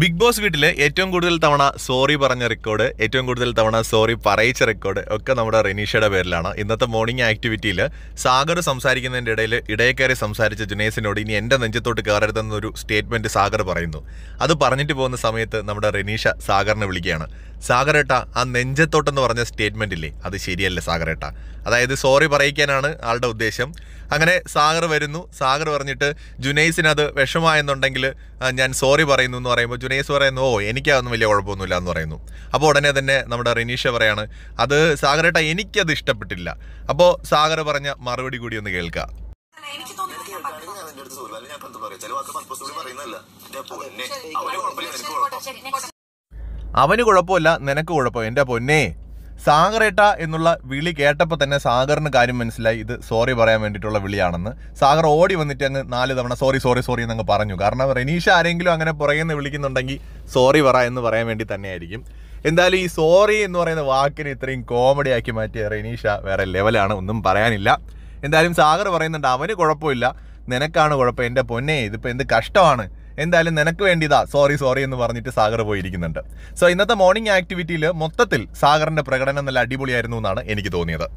big boss വീട്ടിലെ ഏറ്റവും കൂടുതൽ തവണ സോറി പറഞ്ഞ റെക്കോർഡ് ഏറ്റവും കൂടുതൽ തവണ സോറി പറയിച്ച റെക്കോർഡ് ഒക്കെ നമ്മുടെ റെനീഷയുടെ പേരിലാണ് ഇന്നത്തെ മോർണിംഗ് ആക്ടിവിറ്റിയിൽ സാഗർ സംസാരിക്കുന്നതിൻ്റെ ഇടയിൽ ഇടയക്കയറി സംസാരിച്ച ജുനേസിനോട് ഇനി എൻ്റെ നെഞ്ചത്തോട്ട് കയറരുതെന്നൊരു സ്റ്റേറ്റ്മെൻറ്റ് സാഗർ പറയുന്നു അത് പറഞ്ഞിട്ട് പോകുന്ന സമയത്ത് നമ്മുടെ റെനീഷ സാഗറിനെ വിളിക്കുകയാണ് സാഗരേട്ട ആ നെഞ്ചത്തോട്ടെന്ന് പറഞ്ഞ സ്റ്റേറ്റ്മെൻ്റ് ഇല്ലേ അത് ശരിയല്ല സാഗരേട്ട അതായത് സോറി പറയിക്കാനാണ് ആളുടെ ഉദ്ദേശം അങ്ങനെ സാഗർ വരുന്നു സാഗർ പറഞ്ഞിട്ട് ജുനൈസിന് അത് വിഷമായെന്നുണ്ടെങ്കിൽ ഞാൻ സോറി പറയുന്നു എന്ന് പറയുമ്പോൾ ജുനൈസ് പറയുന്നു ഓ എനിക്കതൊന്നും വലിയ കുഴപ്പമൊന്നുമില്ല എന്ന് പറയുന്നു അപ്പോൾ ഉടനെ തന്നെ നമ്മുടെ റിനീഷ പറയാണ് അത് സാഗരേട്ട എനിക്കത് ഇഷ്ടപ്പെട്ടില്ല അപ്പോൾ സാഗർ പറഞ്ഞ മറുപടി കൂടി ഒന്ന് കേൾക്കാം എനിക്ക് തോന്നുന്നു അവന് കുഴപ്പമില്ല നിനക്ക് കുഴപ്പം എൻ്റെ പൊന്നേ സാഗറേട്ട എന്നുള്ള വിളി കേട്ടപ്പോൾ തന്നെ സാഗറിന് കാര്യം മനസ്സിലായി ഇത് സോറി പറയാൻ വേണ്ടിയിട്ടുള്ള വിളിയാണെന്ന് സാഗർ ഓടി വന്നിട്ട് അങ്ങ് നാല് തവണ സോറി സോറി സോറി എന്നങ്ങ് പറഞ്ഞു കാരണം റെനീഷ ആരെങ്കിലും അങ്ങനെ പുറകെന്ന് വിളിക്കുന്നുണ്ടെങ്കിൽ സോറി പറ എന്ന് പറയാൻ വേണ്ടി തന്നെയായിരിക്കും എന്തായാലും ഈ സോറി എന്ന് പറയുന്ന വാക്കിന് ഇത്രയും കോമഡി ആക്കി മാറ്റിയ റെനീഷ വേറെ ലെവലാണ് ഒന്നും പറയാനില്ല എന്തായാലും സാഗർ പറയുന്നുണ്ട് അവന് കുഴപ്പമില്ല നിനക്കാണ് കുഴപ്പം എൻ്റെ പൊന്നെ ഇതിപ്പോൾ എന്ത് കഷ്ടമാണ് എന്തായാലും നിനക്ക് വേണ്ടി സോറി സോറി എന്ന് പറഞ്ഞിട്ട് സാഗർ പോയിരിക്കുന്നുണ്ട് സോ ഇന്നത്തെ മോർണിംഗ് ആക്ടിവിറ്റിയിൽ മൊത്തത്തിൽ സാഗറിന്റെ പ്രകടനം നല്ല അടിപൊളിയായിരുന്നു എന്നാണ് എനിക്ക് തോന്നിയത്